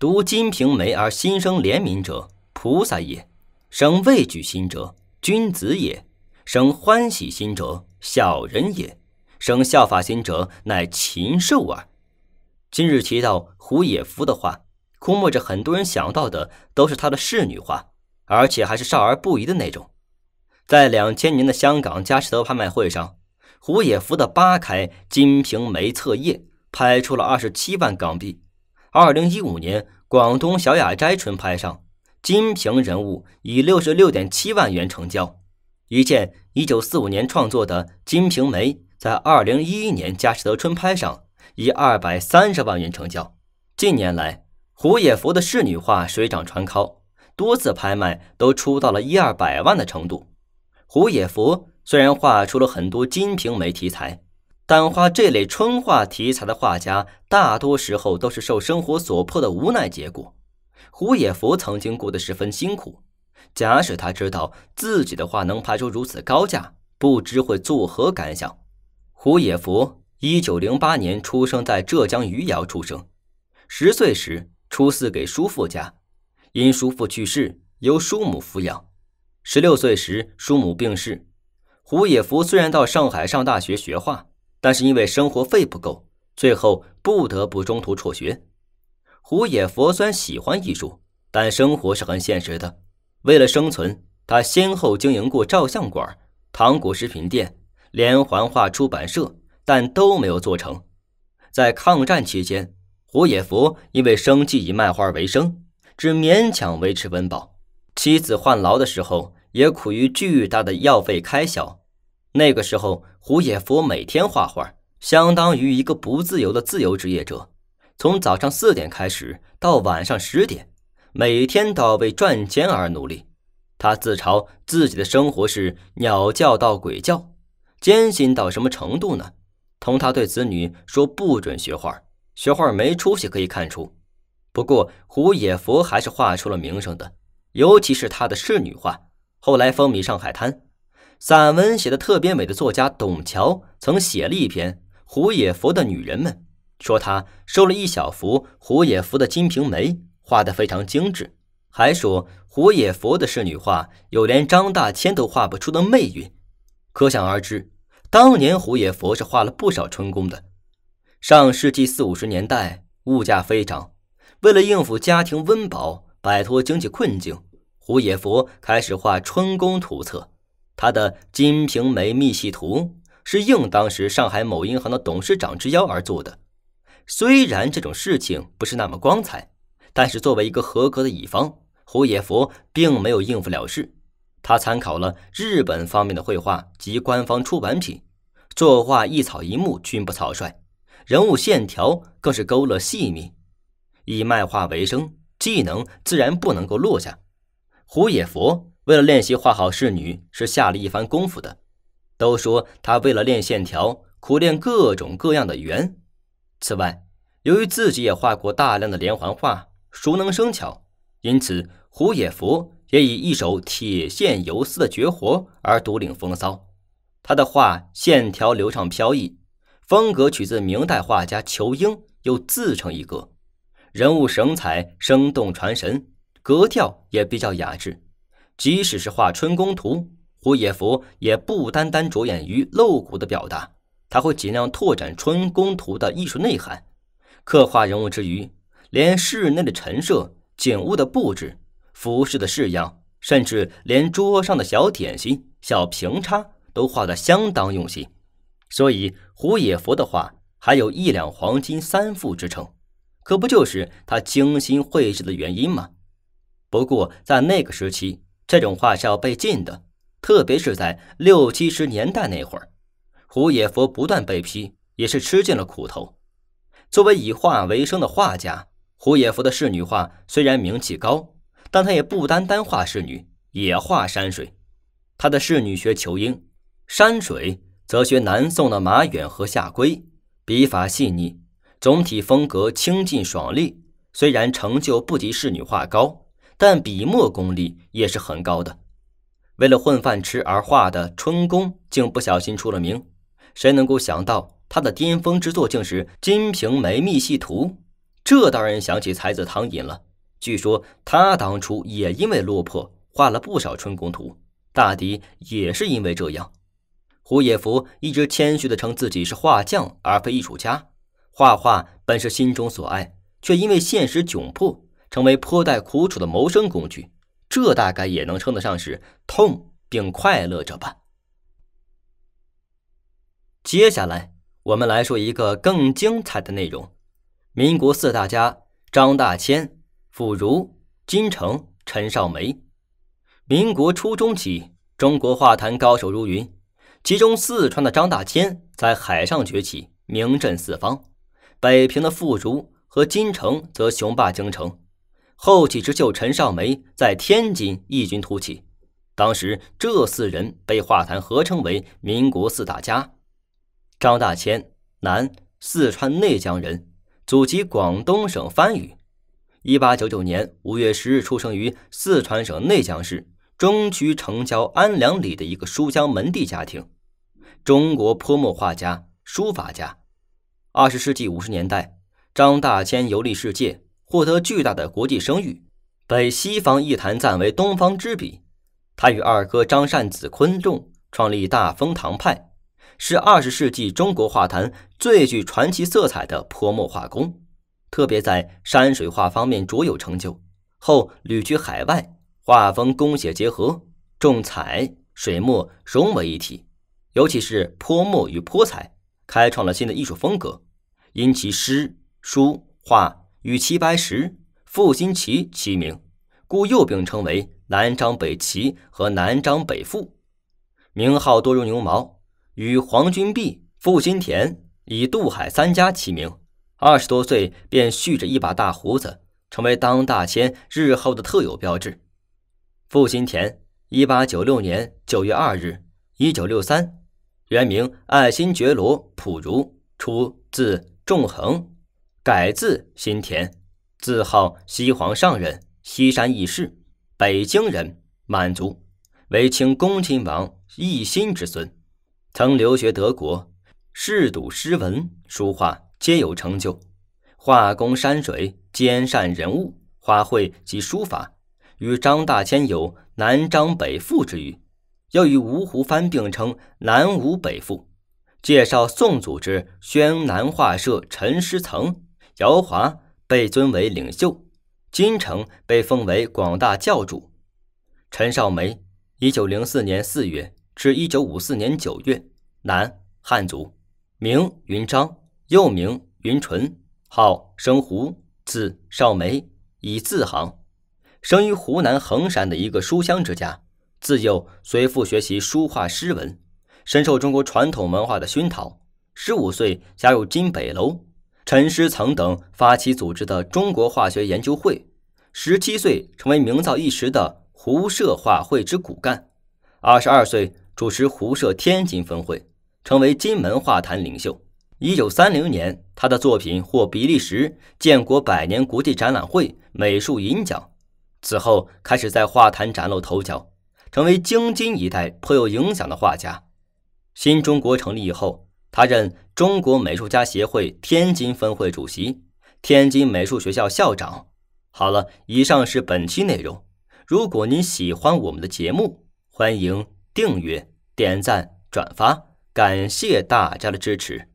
读《金瓶梅》而心生怜悯者，菩萨也；生畏惧心者，君子也；生欢喜心者，小人也；生效法心者，乃禽兽耳。今日提到胡也夫的话，估摸着很多人想到的都是他的侍女话，而且还是少儿不宜的那种。在两千年的香港佳士得拍卖会上，胡也夫的八开《金瓶梅》册页拍出了二十七万港币。二零一五年，广东小雅斋春拍上，金瓶人物以六十六点七万元成交；一件一九四五年创作的《金瓶梅》，在二零一一年佳士得春拍上以二百三十万元成交。近年来，胡也佛的仕女画水涨船高，多次拍卖都出到了一二百万的程度。胡也佛虽然画出了很多《金瓶梅》题材。但花这类春画题材的画家，大多时候都是受生活所迫的无奈结果。胡也佛曾经过得十分辛苦，假使他知道自己的画能拍出如此高价，不知会作何感想。胡也佛一九零八年出生在浙江余姚，出生，十岁时出嗣给叔父家，因叔父去世，由叔母抚养。十六岁时，叔母病逝。胡也佛虽然到上海上大学学画。但是因为生活费不够，最后不得不中途辍学。胡野佛虽然喜欢艺术，但生活是很现实的。为了生存，他先后经营过照相馆、糖果食品店、连环画出版社，但都没有做成。在抗战期间，胡野佛因为生计以卖花为生，只勉强维持温饱。妻子患痨的时候，也苦于巨大的药费开销。那个时候，胡也佛每天画画，相当于一个不自由的自由职业者。从早上四点开始，到晚上十点，每天都要为赚钱而努力。他自嘲自己的生活是鸟叫到鬼叫，艰辛到什么程度呢？从他对子女说不准学画，学画没出息可以看出。不过，胡也佛还是画出了名声的，尤其是他的仕女画，后来风靡上海滩。散文写的特别美的作家董桥曾写了一篇胡也佛的女人们，说他收了一小幅胡也佛的《金瓶梅》，画的非常精致，还说胡也佛的仕女画有连张大千都画不出的魅韵。可想而知，当年胡也佛是画了不少春宫的。上世纪四五十年代，物价飞涨，为了应付家庭温饱、摆脱经济困境，胡也佛开始画春宫图册。他的《金瓶梅密戏图》是应当时上海某银行的董事长之邀而做的，虽然这种事情不是那么光彩，但是作为一个合格的乙方，胡野佛并没有应付了事。他参考了日本方面的绘画及官方出版品，作画一草一木均不草率，人物线条更是勾勒细腻。以卖画为生，技能自然不能够落下。胡野佛。为了练习画好侍女，是下了一番功夫的。都说他为了练线条，苦练各种各样的圆。此外，由于自己也画过大量的连环画，熟能生巧，因此胡也佛也以一手铁线游丝的绝活而独领风骚。他的画线条流畅飘逸，风格取自明代画家仇英，又自成一格。人物神采生动传神，格调也比较雅致。即使是画春宫图，胡也佛也不单单着眼于露骨的表达，他会尽量拓展春宫图的艺术内涵。刻画人物之余，连室内的陈设、景物的布置、服饰的式样，甚至连桌上的小点心、小平叉都画得相当用心。所以，胡也佛的画还有一两黄金三副之称，可不就是他精心绘制的原因吗？不过，在那个时期，这种画是要被禁的，特别是在六七十年代那会儿，胡也佛不断被批，也是吃尽了苦头。作为以画为生的画家，胡也佛的仕女画虽然名气高，但他也不单单画仕女，也画山水。他的仕女学仇英，山水则学南宋的马远和夏圭，笔法细腻，总体风格清劲爽利，虽然成就不及仕女画高。但笔墨功力也是很高的，为了混饭吃而画的春宫，竟不小心出了名。谁能够想到他的巅峰之作竟是《金瓶梅密戏图》？这当然想起才子唐寅了。据说他当初也因为落魄画了不少春宫图，大抵也是因为这样。胡也夫一直谦虚的称自己是画匠而非艺术家，画画本是心中所爱，却因为现实窘迫。成为颇带苦楚的谋生工具，这大概也能称得上是痛并快乐着吧。接下来，我们来说一个更精彩的内容：民国四大家——张大千、傅如、金城、陈少梅。民国初中期，中国画坛高手如云，其中四川的张大千在海上崛起，名震四方；北平的傅如和金城则雄霸京城。后起之秀陈少梅在天津异军突起。当时这四人被画坛合称为“民国四大家”。张大千，男，四川内江人，祖籍广东省番禺。一八九九年五月十日出生于四川省内江市中区城郊安良里的一个书香门第家庭。中国泼墨画家、书法家。二十世纪五十年代，张大千游历世界。获得巨大的国际声誉，被西方艺坛赞为“东方之笔”。他与二哥张善子、昆仲创立大风堂派，是二十世纪中国画坛最具传奇色彩的泼墨画工。特别在山水画方面卓有成就。后旅居海外，画风工写结合，重彩水墨融为一体，尤其是泼墨与泼彩，开创了新的艺术风格。因其诗、书、画。与齐白石、傅新齐齐名，故又并称为南张北齐和南张北傅。名号多如牛毛，与黄君璧、傅新田以渡海三家齐名。二十多岁便蓄着一把大胡子，成为当大千日后的特有标志。傅新田，一八九六年九月二日，一九六三，原名爱新觉罗溥如，出自纵横。改字心田，字号西皇上人、西山义士，北京人，满族，为清恭亲王奕欣之孙，曾留学德国，嗜赌诗文书画皆有成就，画工山水兼善人物花卉及书法，与张大千有“南张北傅”之誉，又与吴湖帆并称“南吴北傅”。介绍宋祖之宣南画社陈师曾。姚华被尊为领袖，金城被封为广大教主。陈少梅，一九零四年四月至一九五四年九月，男，汉族，名云章，又名云纯，号生胡，字少梅，以字行。生于湖南衡山的一个书香之家，自幼随父学习书画诗文，深受中国传统文化的熏陶。十五岁加入金北楼。陈师曾等发起组织的中国化学研究会，十七岁成为名噪一时的胡社画会之骨干，二十二岁主持胡社天津分会，成为金门画坛领袖。一九三零年，他的作品获比利时建国百年国际展览会美术银奖，此后开始在画坛崭露头角，成为京津一带颇有影响的画家。新中国成立以后，他任。中国美术家协会天津分会主席，天津美术学校校长。好了，以上是本期内容。如果您喜欢我们的节目，欢迎订阅、点赞、转发，感谢大家的支持。